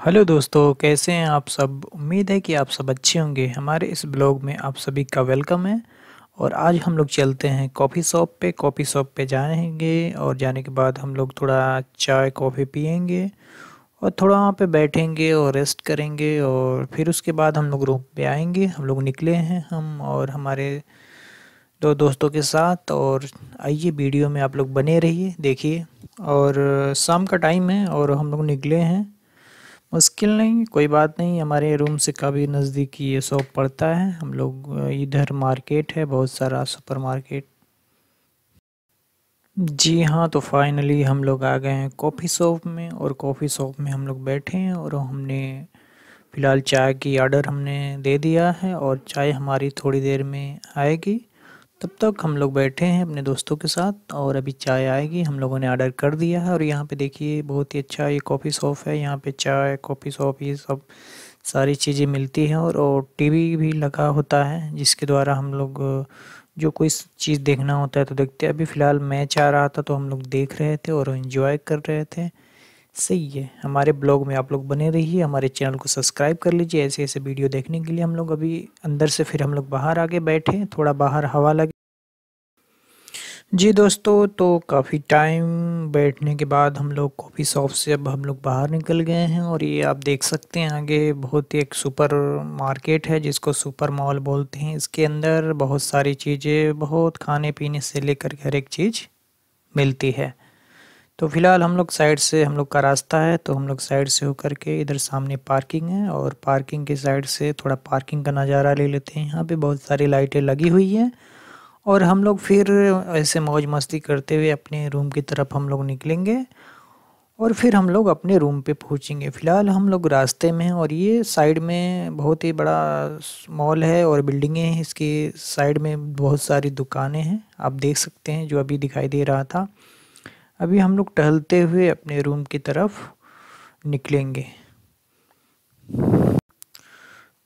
hello दोस्तों कैसे हैं आप सब उम्मीद है कि आप सब अच्छे होंगे हमारे इस ब्लॉग में आप सभी का वेलकम है और आज हम लोग चलते हैं कॉफ़ी शॉप पे कॉफ़ी शॉप पे जाएंगे और जाने के बाद हम लोग थोड़ा चाय कॉफ़ी पियेंगे और थोड़ा वहाँ पे बैठेंगे और रेस्ट करेंगे और फिर उसके बाद हम लोग रूम पे आएंगे हम लोग निकले हैं हम और हमारे दो दोस्तों के साथ और आइए वीडियो में आप लोग बने रहिए देखिए और शाम का टाइम है और हम लोग निकले हैं मुश्किल नहीं कोई बात नहीं हमारे रूम से काफ़ी नज़दीकी ये शॉप पड़ता है हम लोग इधर मार्केट है बहुत सारा सुपर मार्केट जी हाँ तो फाइनली हम लोग आ गए हैं कॉफ़ी शॉप में और कॉफ़ी शॉप में हम लोग बैठे हैं और हमने फ़िलहाल चाय की ऑर्डर हमने दे दिया है और चाय हमारी थोड़ी देर में आएगी तब तक हम लोग बैठे हैं अपने दोस्तों के साथ और अभी चाय आएगी हम लोगों ने ऑर्डर कर दिया है और यहाँ पे देखिए बहुत ही अच्छा ये कॉफ़ी शॉप है यहाँ पे चाय कॉफ़ी शॉप ये सब सारी चीज़ें मिलती हैं और, और टीवी भी लगा होता है जिसके द्वारा हम लोग जो कोई चीज़ देखना होता है तो देखते हैं अभी फ़िलहाल मैच आ रहा था तो हम लोग देख रहे थे और इन्जॉय कर रहे थे सही है हमारे ब्लॉग में आप लोग बने रहिए हमारे चैनल को सब्सक्राइब कर लीजिए ऐसे ऐसे वीडियो देखने के लिए हम लोग अभी अंदर से फिर हम लोग बाहर आके बैठे थोड़ा बाहर हवा लगे जी दोस्तों तो काफ़ी टाइम बैठने के बाद हम लोग कॉफ़ी शॉप से अब हम लोग बाहर निकल गए हैं और ये आप देख सकते हैं आगे बहुत ही एक सुपर मार्केट है जिसको सुपर मॉल बोलते हैं इसके अंदर बहुत सारी चीज़ें बहुत खाने पीने से लेकर हर एक चीज़ मिलती है तो फिलहाल हम लोग साइड से हम लोग का रास्ता है तो हम लोग साइड से होकर के इधर सामने पार्किंग है और पार्किंग के साइड से थोड़ा पार्किंग का नज़ारा ले लेते हैं यहाँ पे बहुत सारी लाइटें लगी हुई हैं और हम लोग फिर ऐसे मौज मस्ती करते हुए अपने रूम की तरफ हम लोग निकलेंगे और फिर हम लोग अपने रूम पे पहुँचेंगे फ़िलहाल हम लोग रास्ते में हैं और ये साइड में बहुत ही बड़ा मॉल है और बिल्डिंगें हैं इसके साइड में बहुत सारी दुकानें हैं आप देख सकते हैं जो अभी दिखाई दे रहा था अभी हम लोग टहलते हुए अपने रूम की तरफ निकलेंगे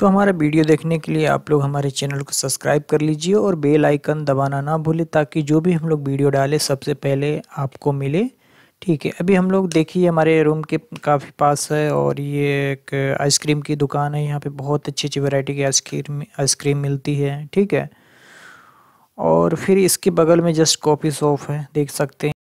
तो हमारा वीडियो देखने के लिए आप लोग हमारे चैनल को सब्सक्राइब कर लीजिए और बेल आइकन दबाना ना भूलें ताकि जो भी हम लोग वीडियो डालें सबसे पहले आपको मिले ठीक है अभी हम लोग देखिए हमारे रूम के काफ़ी पास है और ये एक आइसक्रीम की दुकान है यहाँ पे बहुत अच्छी अच्छी वैरायटी की आइसक्रीम आइसक्रीम मिलती है ठीक है और फिर इसके बगल में जस्ट कॉफ़ी शॉप है देख सकते हैं